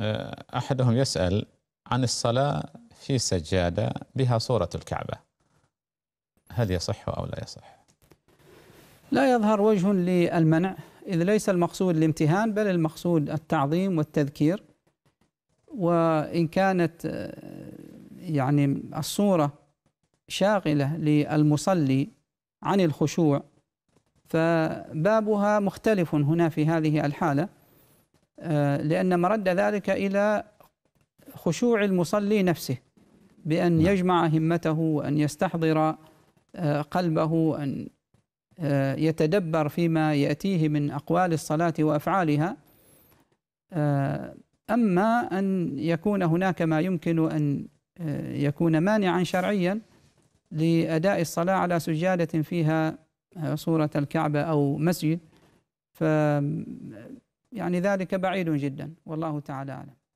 آه، أحدهم يسأل عن الصلاة في سجادة بها صورة الكعبة هل يصح أو لا يصح لا يظهر وجه للمنع إذ ليس المقصود الامتهان بل المقصود التعظيم والتذكير وإن كانت آه، يعني الصورة شاغلة للمصلي عن الخشوع فبابها مختلف هنا في هذه الحالة آه، لأن مرد ذلك إلى خشوع المصلي نفسه بأن نعم. يجمع همته وأن يستحضر آه، قلبه أن آه، يتدبر فيما يأتيه من أقوال الصلاة وأفعالها أما أن يكون هناك ما يمكن أن يكون مانعا شرعيا لأداء الصلاة على سجادة فيها صورة الكعبة أو مسجد ف يعني ذلك بعيد جدا والله تعالى أعلم